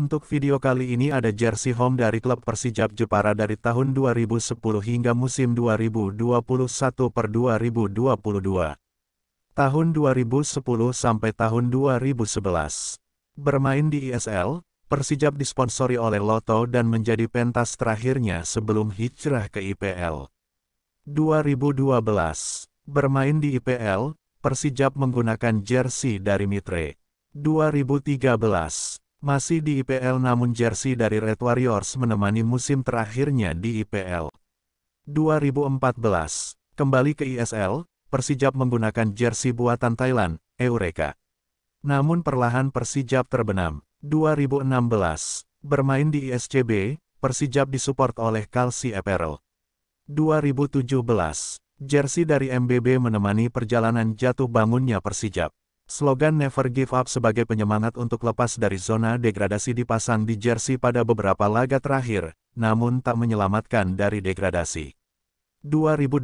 Untuk video kali ini ada jersey home dari klub Persijab Jepara dari tahun 2010 hingga musim 2021 per 2022. Tahun 2010 sampai tahun 2011. Bermain di ISL, Persijab disponsori oleh Lotto dan menjadi pentas terakhirnya sebelum hijrah ke IPL. 2012. Bermain di IPL, Persijab menggunakan jersey dari Mitre. 2013 masih di IPL namun jersey dari Red Warriors menemani musim terakhirnya di IPL. 2014, kembali ke ISL, Persijap menggunakan jersey buatan Thailand, Eureka. Namun perlahan Persijap terbenam. 2016, bermain di ISCB, Persijab disupport oleh Kalsi Apparel. 2017, jersey dari MBB menemani perjalanan jatuh bangunnya Persijap. Slogan Never Give Up sebagai penyemangat untuk lepas dari zona degradasi dipasang di jersey pada beberapa laga terakhir, namun tak menyelamatkan dari degradasi. 2018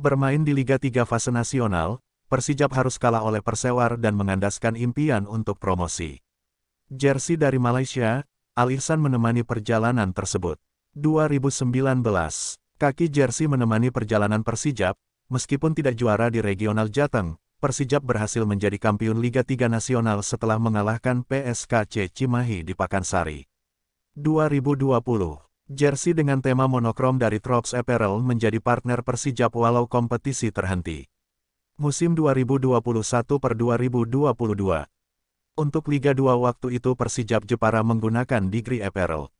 Bermain di Liga 3 fase nasional, Persijap harus kalah oleh Persewar dan mengandaskan impian untuk promosi. Jersey dari Malaysia, Al Ihsan menemani perjalanan tersebut. 2019 Kaki jersey menemani perjalanan Persijap, meskipun tidak juara di regional Jateng, Persijap berhasil menjadi kampiun Liga 3 Nasional setelah mengalahkan PSKC Cimahi di Pakansari. 2020, jersey dengan tema monokrom dari Trox Apparel menjadi partner Persijap walau kompetisi terhenti. Musim 2021 per 2022. Untuk Liga 2 waktu itu Persijap Jepara menggunakan Degree Apparel.